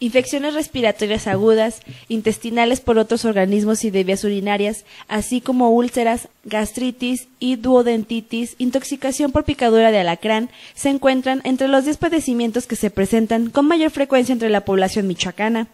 infecciones respiratorias agudas, intestinales por otros organismos y de vías urinarias, así como úlceras, gastritis y duodentitis, intoxicación por picadura de alacrán, se encuentran entre los 10 que se presentan con mayor frecuencia entre la población michoacana.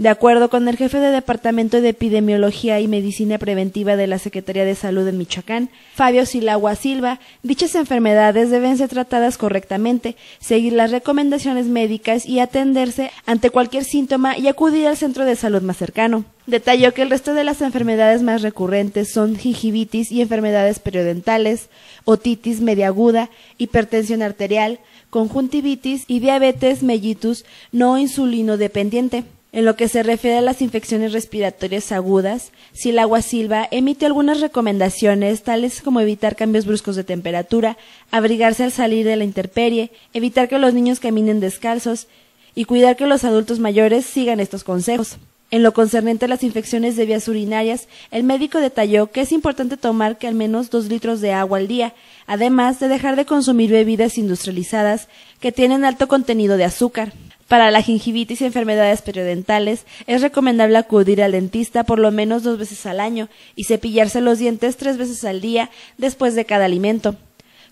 De acuerdo con el jefe de Departamento de Epidemiología y Medicina Preventiva de la Secretaría de Salud en Michoacán, Fabio Silagua Silva, dichas enfermedades deben ser tratadas correctamente, seguir las recomendaciones médicas y atenderse ante cualquier síntoma y acudir al centro de salud más cercano. Detalló que el resto de las enfermedades más recurrentes son gingivitis y enfermedades periodentales, otitis media aguda, hipertensión arterial, conjuntivitis y diabetes mellitus no insulino dependiente. En lo que se refiere a las infecciones respiratorias agudas, si agua Silva emite algunas recomendaciones tales como evitar cambios bruscos de temperatura, abrigarse al salir de la intemperie, evitar que los niños caminen descalzos y cuidar que los adultos mayores sigan estos consejos. En lo concerniente a las infecciones de vías urinarias, el médico detalló que es importante tomar que al menos dos litros de agua al día, además de dejar de consumir bebidas industrializadas que tienen alto contenido de azúcar. Para la gingivitis y enfermedades periodentales, es recomendable acudir al dentista por lo menos dos veces al año y cepillarse los dientes tres veces al día después de cada alimento.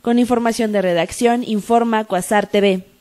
Con información de redacción, informa Cuasar TV.